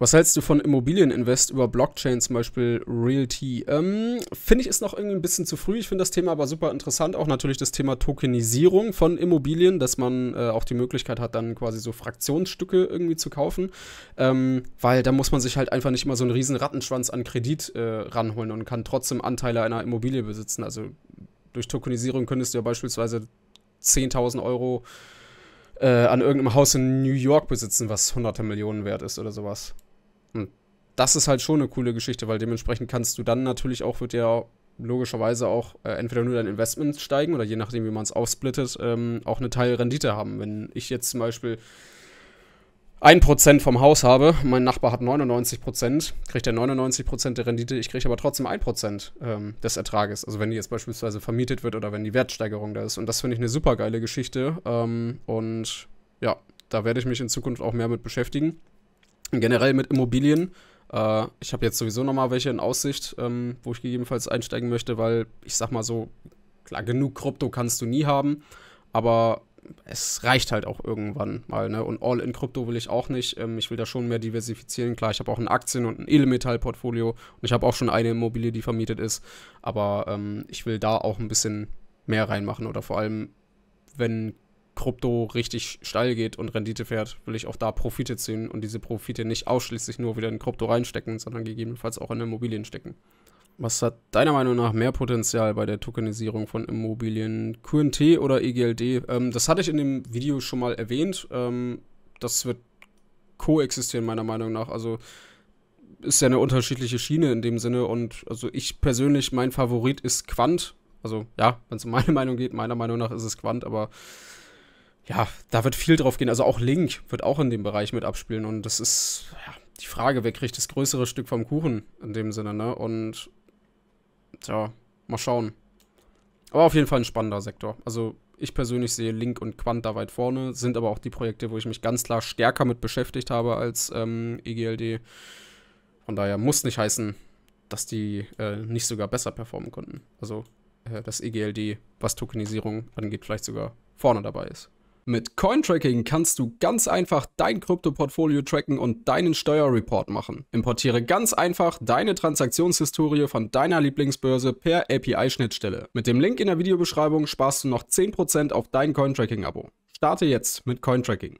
Was hältst du von Immobilieninvest über Blockchain, zum Beispiel Realty? Ähm, finde ich ist noch irgendwie ein bisschen zu früh. Ich finde das Thema aber super interessant. Auch natürlich das Thema Tokenisierung von Immobilien, dass man äh, auch die Möglichkeit hat, dann quasi so Fraktionsstücke irgendwie zu kaufen. Ähm, weil da muss man sich halt einfach nicht immer so einen riesen Rattenschwanz an Kredit äh, ranholen und kann trotzdem Anteile einer Immobilie besitzen. Also durch Tokenisierung könntest du ja beispielsweise 10.000 Euro äh, an irgendeinem Haus in New York besitzen, was hunderte Millionen wert ist oder sowas. Und hm. das ist halt schon eine coole Geschichte, weil dementsprechend kannst du dann natürlich auch, wird ja logischerweise auch äh, entweder nur dein Investment steigen oder je nachdem, wie man es aufsplittet, ähm, auch eine Teilrendite haben. Wenn ich jetzt zum Beispiel 1% vom Haus habe, mein Nachbar hat 99%, kriegt er 99% der Rendite, ich kriege aber trotzdem 1% ähm, des Ertrages. Also wenn die jetzt beispielsweise vermietet wird oder wenn die Wertsteigerung da ist. Und das finde ich eine super geile Geschichte. Ähm, und ja, da werde ich mich in Zukunft auch mehr mit beschäftigen generell mit Immobilien. Äh, ich habe jetzt sowieso nochmal welche in Aussicht, ähm, wo ich gegebenenfalls einsteigen möchte, weil ich sag mal so, klar, genug Krypto kannst du nie haben, aber es reicht halt auch irgendwann mal. Ne? Und all in Krypto will ich auch nicht. Ähm, ich will da schon mehr diversifizieren. Klar, ich habe auch ein Aktien- und ein Edelmetall-Portfolio und ich habe auch schon eine Immobilie, die vermietet ist. Aber ähm, ich will da auch ein bisschen mehr reinmachen oder vor allem, wenn Krypto richtig steil geht und Rendite fährt, will ich auch da Profite ziehen und diese Profite nicht ausschließlich nur wieder in Krypto reinstecken, sondern gegebenenfalls auch in Immobilien stecken. Was hat deiner Meinung nach mehr Potenzial bei der Tokenisierung von Immobilien? QNT oder EGLD? Ähm, das hatte ich in dem Video schon mal erwähnt. Ähm, das wird koexistieren, meiner Meinung nach. Also ist ja eine unterschiedliche Schiene in dem Sinne. Und also ich persönlich, mein Favorit ist Quant. Also ja, wenn es um meine Meinung geht, meiner Meinung nach ist es Quant, aber ja, da wird viel drauf gehen. Also auch Link wird auch in dem Bereich mit abspielen. Und das ist ja, die Frage, wer kriegt das größere Stück vom Kuchen in dem Sinne, ne? Und ja, mal schauen. Aber auf jeden Fall ein spannender Sektor. Also ich persönlich sehe Link und Quant da weit vorne, sind aber auch die Projekte, wo ich mich ganz klar stärker mit beschäftigt habe als ähm, EGLD. Von daher muss nicht heißen, dass die äh, nicht sogar besser performen konnten. Also äh, das EGLD, was Tokenisierung angeht, vielleicht sogar vorne dabei ist. Mit Cointracking kannst du ganz einfach dein Krypto-Portfolio tracken und deinen Steuerreport machen. Importiere ganz einfach deine Transaktionshistorie von deiner Lieblingsbörse per API-Schnittstelle. Mit dem Link in der Videobeschreibung sparst du noch 10% auf dein Cointracking-Abo. Starte jetzt mit Cointracking.